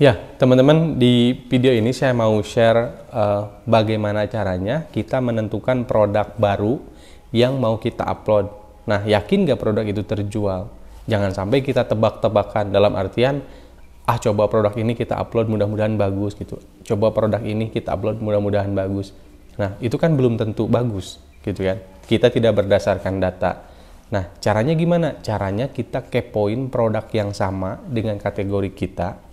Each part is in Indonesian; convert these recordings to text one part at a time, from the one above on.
Ya, teman-teman, di video ini saya mau share uh, bagaimana caranya kita menentukan produk baru yang mau kita upload. Nah, yakin gak produk itu terjual? Jangan sampai kita tebak-tebakan dalam artian, ah coba produk ini kita upload mudah-mudahan bagus gitu. Coba produk ini kita upload mudah-mudahan bagus. Nah, itu kan belum tentu bagus gitu kan. Kita tidak berdasarkan data. Nah, caranya gimana? Caranya kita kepoin produk yang sama dengan kategori kita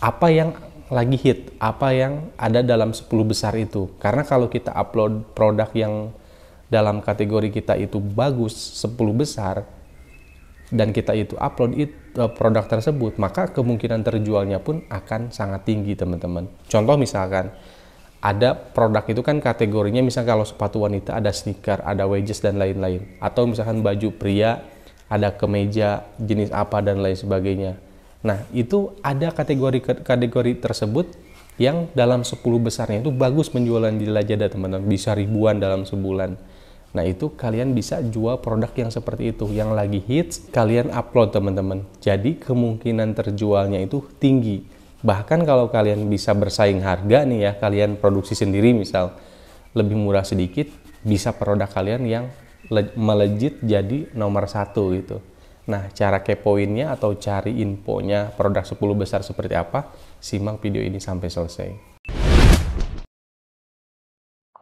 apa yang lagi hit, apa yang ada dalam 10 besar itu. Karena kalau kita upload produk yang dalam kategori kita itu bagus 10 besar dan kita itu upload it, eh, produk tersebut, maka kemungkinan terjualnya pun akan sangat tinggi, teman-teman. Contoh misalkan ada produk itu kan kategorinya misalnya kalau sepatu wanita ada sneaker, ada wedges dan lain-lain atau misalkan baju pria ada kemeja jenis apa dan lain sebagainya Nah, itu ada kategori-kategori tersebut yang dalam 10 besarnya itu bagus penjualan di Lazada teman-teman. Bisa ribuan dalam sebulan. Nah, itu kalian bisa jual produk yang seperti itu. Yang lagi hits, kalian upload, teman-teman. Jadi, kemungkinan terjualnya itu tinggi. Bahkan kalau kalian bisa bersaing harga nih ya, kalian produksi sendiri misal lebih murah sedikit, bisa produk kalian yang melejit jadi nomor satu gitu. Nah, cara kepoinnya atau cari infonya produk 10 besar seperti apa, simak video ini sampai selesai.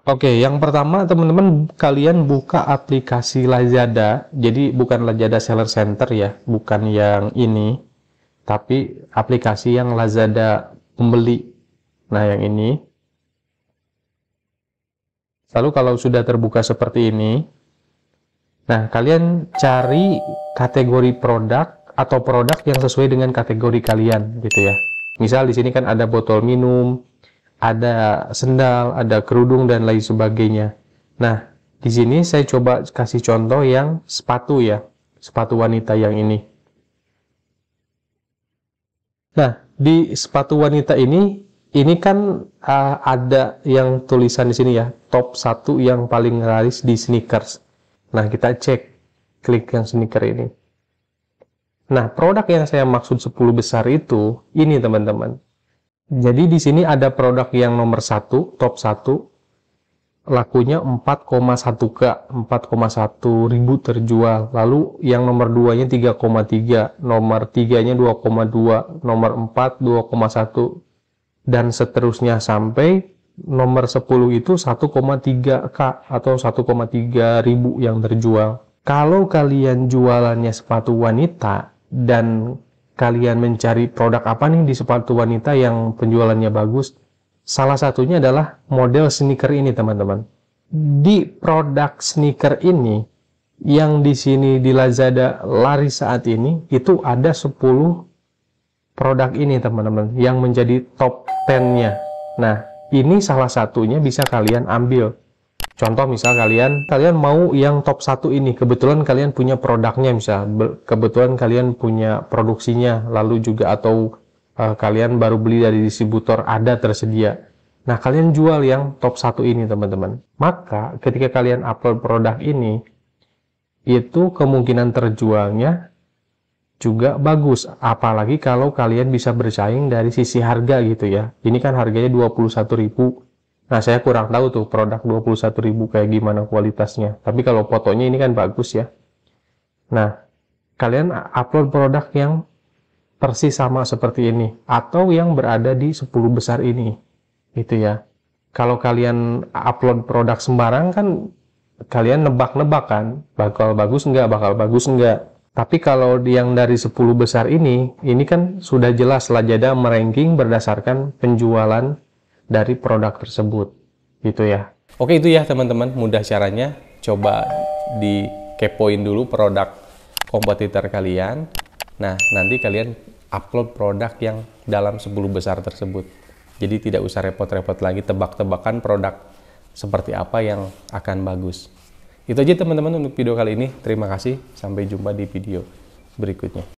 Oke, yang pertama teman-teman kalian buka aplikasi Lazada. Jadi bukan Lazada Seller Center ya, bukan yang ini, tapi aplikasi yang Lazada pembeli. Nah, yang ini. Lalu kalau sudah terbuka seperti ini, Nah, kalian cari kategori produk atau produk yang sesuai dengan kategori kalian gitu ya. Misal di sini kan ada botol minum, ada sendal, ada kerudung dan lain sebagainya. Nah, di sini saya coba kasih contoh yang sepatu ya, sepatu wanita yang ini. Nah, di sepatu wanita ini ini kan uh, ada yang tulisan di sini ya, top 1 yang paling laris di sneakers. Nah, kita cek klik yang sneaker ini. Nah, produk yang saya maksud 10 besar itu ini, teman-teman. Jadi di sini ada produk yang nomor 1, top 1, lakunya 4,1K, 4,1 ribu terjual. Lalu yang nomor 2-nya 3,3, nomor 3-nya 2,2, nomor 4 2,1 dan seterusnya sampai nomor 10 itu 1,3K atau 1,3 ribu yang terjual. Kalau kalian jualannya sepatu wanita dan kalian mencari produk apa nih di sepatu wanita yang penjualannya bagus, salah satunya adalah model sneaker ini teman-teman. Di produk sneaker ini, yang di sini di Lazada lari saat ini, itu ada 10 produk ini teman-teman, yang menjadi top 10-nya. Nah, ini salah satunya bisa kalian ambil. Contoh misal kalian kalian mau yang top satu ini kebetulan kalian punya produknya misal kebetulan kalian punya produksinya lalu juga atau e, kalian baru beli dari distributor ada tersedia. Nah, kalian jual yang top satu ini teman-teman. Maka ketika kalian upload produk ini itu kemungkinan terjualnya juga bagus apalagi kalau kalian bisa bersaing dari sisi harga gitu ya ini kan harganya 21.000 nah saya kurang tahu tuh produk 21.000 kayak gimana kualitasnya tapi kalau fotonya ini kan bagus ya nah kalian upload produk yang persis sama seperti ini atau yang berada di 10 besar ini gitu ya kalau kalian upload produk sembarang kan kalian nebak-nebak kan bakal bagus enggak bakal bagus enggak tapi kalau yang dari 10 besar ini, ini kan sudah jelas Lajada meranking berdasarkan penjualan dari produk tersebut. Gitu ya. Oke itu ya teman-teman, mudah caranya. Coba dikepoin dulu produk kompetitor kalian. Nah, nanti kalian upload produk yang dalam 10 besar tersebut. Jadi tidak usah repot-repot lagi tebak-tebakan produk seperti apa yang akan bagus. Itu aja teman-teman untuk video kali ini. Terima kasih. Sampai jumpa di video berikutnya.